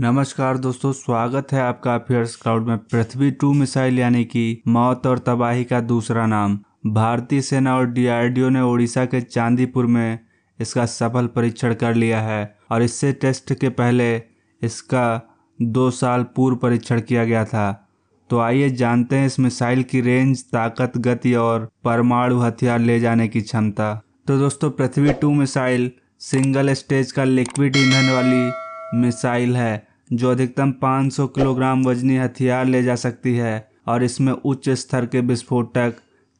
नमस्कार दोस्तों स्वागत है आपका अफेयर्स क्लाउड में पृथ्वी टू मिसाइल यानी कि मौत और तबाही का दूसरा नाम भारतीय सेना और डीआरडीओ ने ओडिशा के चांदीपुर में इसका सफल परीक्षण कर लिया है और इससे टेस्ट के पहले इसका दो साल पूर्व परीक्षण किया गया था तो आइए जानते हैं इस मिसाइल की रेंज ताकत गति और परमाणु हथियार ले जाने की क्षमता तो दोस्तों Prithvi two missile single stage का लिक्विड ईंधन वाली मिसाइल है जो अधिकतम 500 किलोग्राम वजनी हथियार ले जा सकती है और इसमें उच्च स्तर के विस्फोटक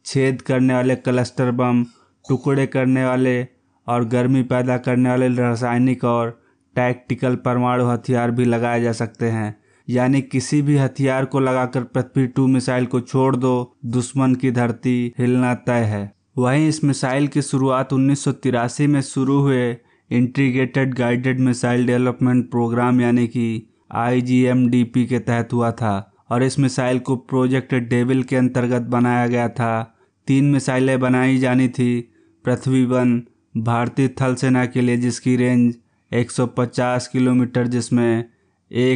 छेद करने वाले क्लस्टर बम टुकड़े करने वाले और गर्मी पैदा करने वाले रासायनिक और टैक्टिकल परमाणु हथियार भी लगाए जा सकते हैं यानी किसी भी हथियार को लगाकर पृथ्वी टू मिसाइल को छोड़ दो दुश्मन की धरती हिलना तय है वहीं इस मिसाइल की शुरुआत उन्नीस में शुरू हुए integrated guided missile development programme यानी कि आईजीएमडीपी के तहत हुआ था और इस मिसाइल को प्रोजेक्ट डेविल के अंतर्गत बनाया गया था तीन मिसाइलें बनाई जानी थी पृथ्वी वन भारतीय थल सेना के लिए जिसकी रेंज 150 किलोमीटर जिसमें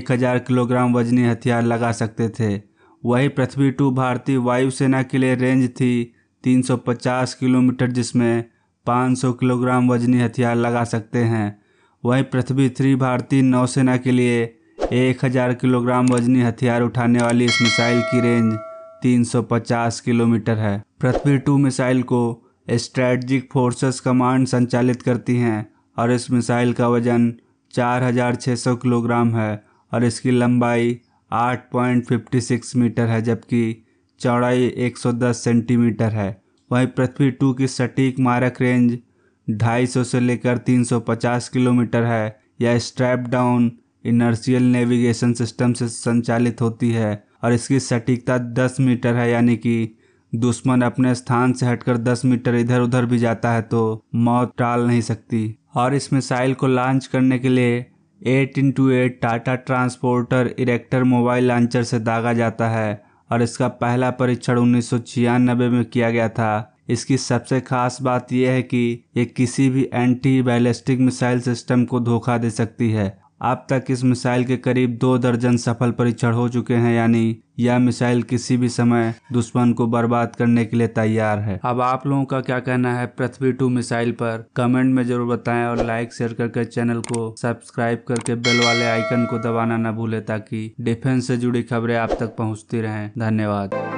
1000 किलोग्राम वजनी हथियार लगा सकते थे वही पृथ्वी टू भारतीय वायुसेना के लिए रेंज थी 350 किलोमीटर जिसमें 500 किलोग्राम वजनी हथियार लगा सकते हैं वहीं पृथ्वी थ्री भारतीय नौसेना के लिए 1000 किलोग्राम वजनी हथियार उठाने वाली इस मिसाइल की रेंज 350 किलोमीटर है पृथ्वी टू मिसाइल को स्ट्रेटजिक फोर्सेस कमांड संचालित करती हैं और इस मिसाइल का वजन 4600 किलोग्राम है और इसकी लंबाई 8.56 मीटर है जबकि चौड़ाई 110 सेंटीमीटर है वहीं पृथ्वी टू की सटीक मारक रेंज 250 से लेकर 350 किलोमीटर है यह strap down inertial navigation system से संचालित होती है और इसकी सटीकता 10 मीटर है यानी कि दुश्मन अपने स्थान से हटकर 10 मीटर इधर उधर भी जाता है तो मौत टाल नहीं सकती और इस मिसाइल को लॉन्च करने के लिए eight into eight Tata transporter erector mobile launcher से दागा जाता है और इसका पहला परीक्षण उन्नीस में किया गया था इसकी सबसे खास बात यह है कि ये किसी भी एंटी बैलिस्टिक मिसाइल सिस्टम को धोखा दे सकती है अब तक इस मिसाइल के करीब दो दर्जन सफल परीक्षण हो चुके हैं यानी यह मिसाइल किसी भी समय दुश्मन को बर्बाद करने के लिए तैयार है अब आप लोगों का क्या कहना है पृथ्वी टू मिसाइल पर कमेंट में जरूर बताएं और लाइक शेयर करके चैनल को सब्सक्राइब करके बेल वाले आइकन को दबाना न भूलें ताकि डिफेंस से जुड़ी खबरें आप तक पहुंचती रहें धन्यवाद